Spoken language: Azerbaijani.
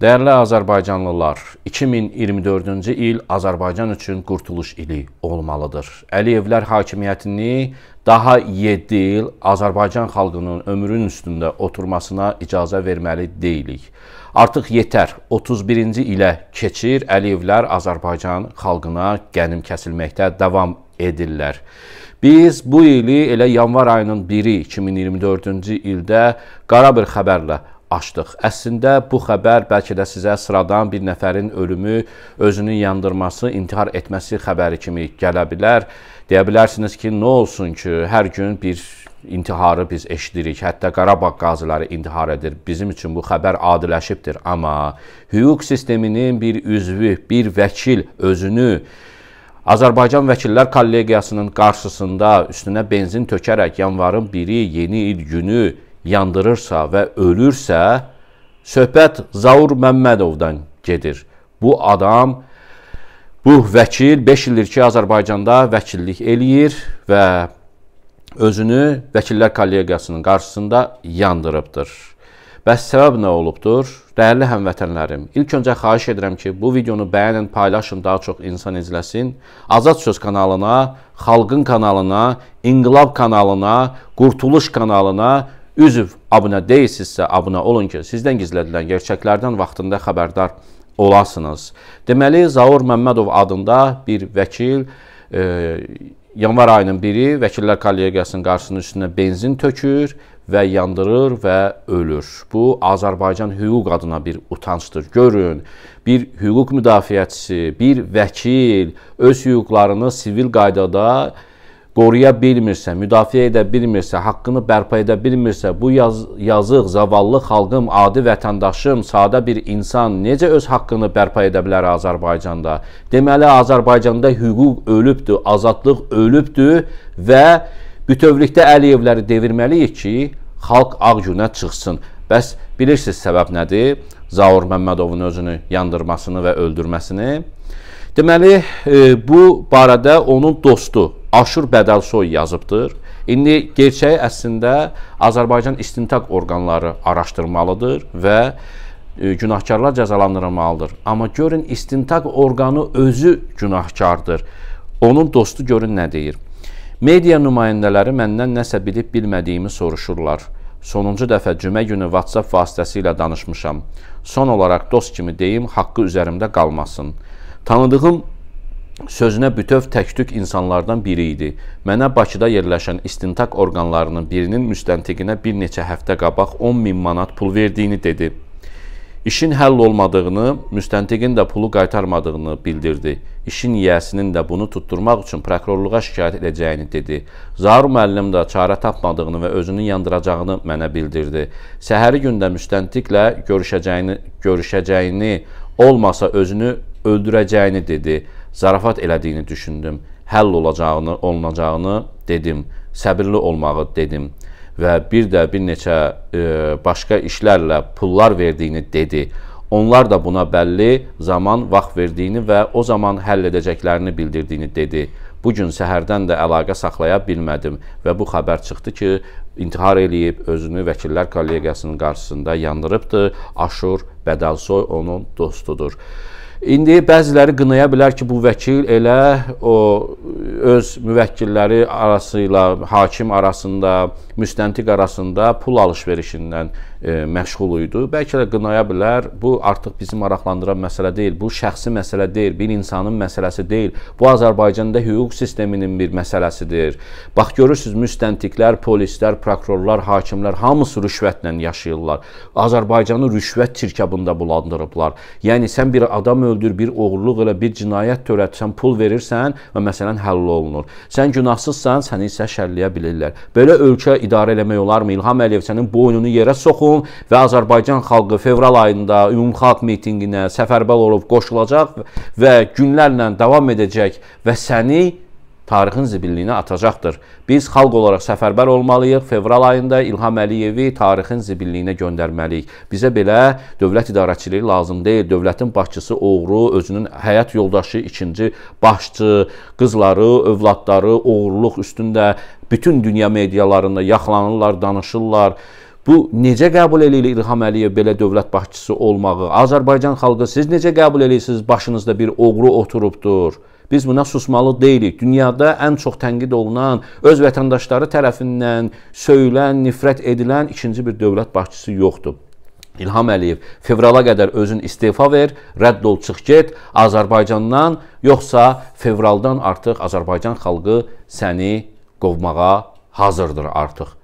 Dəyərli Azərbaycanlılar, 2024-cü il Azərbaycan üçün qurtuluş ili olmalıdır. Əliyevlər hakimiyyətini daha 7 il Azərbaycan xalqının ömrünün üstündə oturmasına icazə verməli deyilik. Artıq yetər, 31-ci ilə keçir, Əliyevlər Azərbaycan xalqına qənim kəsilməkdə davam edirlər. Biz bu ili elə yanvar ayının 1-i 2024-cü ildə qara bir xəbərlə açdıq. Əslində bu xəbər bəlkə də sizə sıradan bir nəfərin ölümü, özünün yandırması, intihar etməsi xəbəri kimi gələ bilər. Deyə bilərsiniz ki, nə olsun ki, hər gün bir intiharı biz eşidirik. Hətta Qarabağ qaziləri intihar edir. Bizim üçün bu xəbər adiləşibdir, amma hüquq sisteminin bir üzvü, bir vəkil özünü Azərbaycan Vəkillər Kollegiyasının qarşısında üstünə benzin tökərək yanvarın 1-i yeni il günü yandırırsa və ölürsə, söhbət Zaur Məmmədovdan gedir. Bu adam bu vəkil 5 ildir ki, Azərbaycanda vəkillik eləyir və özünü vəkillər kollegiyasının qarşısında yandırıbdır. Bəs səbəb nə olubdur? Dəyərli həmvətənlərim, ilk öncə xahiş edirəm ki, bu videonu bəyənin, paylaşın, daha çox insan izləsin. Azad Söz kanalına, Xalqın kanalına, İnqilab kanalına, Qurtuluş kanalına üzv abunə deyilsinizsə, abunə olun ki, sizdən gizlədilən gerçəklərdən vaxtında xəbərdar olasınız. Deməli, Zaur Məmmədov adında bir vəkil e, yanvar ayının biri Vəkillər Kollegiyasının qarşısının üstünə benzin tökür və yandırır və ölür. Bu Azərbaycan hüquq adına bir utancdır. Görün, bir hüquq müdafiəçisi, bir vəkil öz hüquqlarını sivil qaydada qoruya bilmirsə, müdafiə edə bilmirsə, haqqını bərpa edə bilmirsə, bu yaz yazıq, zavallı xalqım, adi vətəndaşım, sadə bir insan necə öz haqqını bərpa edə bilər Azərbaycanda? Deməli, Azərbaycanda hüquq ölübdür, azadlıq ölübdür və bütövlükdə Əliyevləri devirməliyik ki, xalq ağ günə çıxsın. Bəs bilirsiniz səbəb nədir? Zaur Məmmədovun özünü yandırmasını və öldürməsini. Deməli, e, bu barədə onun dostu Aşur Bədəlsoy yazıbdır. İndi gerçəyi əslində Azərbaycan istintaq orqanları araşdırmalıdır və e, günahkarlar cəzalandırılmalıdır. Amma görün istintaq orqanı özü günahkardır. Onun dostu görün nə deyir. Media nümayəndələri məndən nəsə bilib bilmədiyimi soruşurlar. Sonuncu dəfə cümə günü WhatsApp vasitəsilə danışmışam. Son olaraq dost kimi deyim, haqqı üzərimdə qalmasın. Tanıdığım Sözünə bütöv təktük insanlardan biri idi. Mənə Bakıda yerləşən istintaq orqanlarının birinin müstəntiqinə bir neçə həftə qabaq 10 min manat pul verdiyini dedi. İşin həll olmadığını, müstəntiqin də pulu qaytarmadığını bildirdi. İşin yiyəsinin də bunu tutturmaq üçün prokurorluğa şikayət edəcəyini dedi. Zahir müəllim də çarə tapmadığını və özünü yandıracağını mənə bildirdi. Səhəri gündə müstəntiqlə görüşəcəyini, görüşəcəyini olmasa özünü öldürəcəyini dedi zarafat elədiyini düşündüm, həll olacağını, olunacağını dedim, səbirli olmağı dedim və bir də bir neçə e, başqa işlərlə pullar verdiyini dedi. Onlar da buna bəlli zaman vaxt verdiyini və o zaman həll edəcəklərini bildirdiyini dedi. Bu gün səhərdən də əlaqə saxlaya bilmədim və bu xəbər çıxdı ki, intihar eləyib, özünü vəkillər kollegiyasının qarşısında yandırıbdı. Aşur Bədəlsoy onun dostudur. İndi bəziləri qınaya bilər ki, bu vəkil elə o öz müvəkkilləri arası ilə hakim arasında, müstəntiq arasında pul alış-verişindən e, məşğul idi. Bəlkə də qınaya bilər. Bu artıq bizi maraqlandıran məsələ deyil. Bu şəxsi məsələ deyil, bir insanın məsələsi deyil. Bu Azərbaycanda hüquq sisteminin bir məsələsidir. Bax görürsüz, müstəntiqlər, polislər, prokurorlar, hakimlər hamısı rüşvətlə yaşayırlar. Azərbaycanı rüşvət çirkabında bulandırıblar. Yəni sən bir adam öldür, bir oğurluq elə, bir cinayət törətsən, pul verirsən və məsələn həll olunur. Sən günahsızsan, səni isə şərləyə bilirlər. Belə ölkə idarə eləmək olarmı? İlham Əliyev sənin boynunu yerə soxun və Azərbaycan xalqı fevral ayında ümumxalq mitinqinə səfərbər olub qoşulacaq və günlərlə davam edəcək və səni tarixin zibilliyinə atacaqdır. Biz xalq olaraq səfərbər olmalıyıq. Fevral ayında İlham Əliyevi tarixin zibilliyinə göndərməliyik. Bizə belə dövlət idarəçiliyi lazım deyil. Dövlətin başçısı oğru, özünün həyat yoldaşı, ikinci başçı, qızları, övladları oğurluq üstündə bütün dünya medialarında yaxlanırlar, danışırlar. Bu necə qəbul eləyir İlham Əliyev belə dövlət başçısı olmağı? Azərbaycan xalqı siz necə qəbul eləyirsiniz? Başınızda bir oğru oturubdur. Biz buna susmalı deyilik. Dünyada ən çox tənqid olunan, öz vətəndaşları tərəfindən söyülən, nifrət edilən ikinci bir dövlət başçısı yoxdur. İlham Əliyev fevrala qədər özün istefa ver, rədd ol, çıx get Azərbaycandan, yoxsa fevraldan artıq Azərbaycan xalqı səni qovmağa hazırdır artıq.